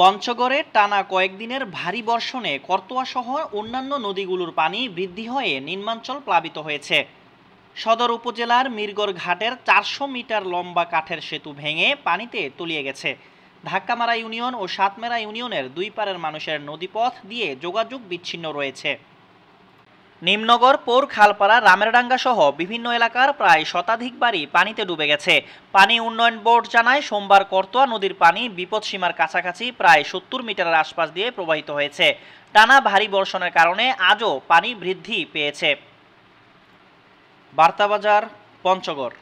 পঞ্চগড়ে টানা কয়েকদিনের ভারী বর্ষণে করতোয়া সহ অন্যান্য নদীগুলোর পানি বৃদ্ধি হয়ে নিম্নাঞ্চল প্লাবিত হয়েছে সদর উপজেলার মিরগড় ঘাটের চারশো মিটার লম্বা কাঠের সেতু ভেঙে পানিতে তলিয়ে গেছে ধাক্কামারা ইউনিয়ন ও সাতমেরা ইউনিয়নের দুই পারের মানুষের নদীপথ দিয়ে যোগাযোগ বিচ্ছিন্ন রয়েছে নিম্নগর পোর খালপাড়া রামেরডাঙ্গা সহ বিভিন্ন এলাকার প্রায় শতাধিক বাড়ি পানিতে ডুবে গেছে পানি উন্নয়ন বোর্ড জানায় সোমবার করতোয়া নদীর পানি বিপদসীমার কাছাকাছি প্রায় সত্তর মিটারের আশপাশ দিয়ে প্রবাহিত হয়েছে টানা ভারী বর্ষণের কারণে আজও পানি বৃদ্ধি পেয়েছে বার্তাবাজার পঞ্চগড়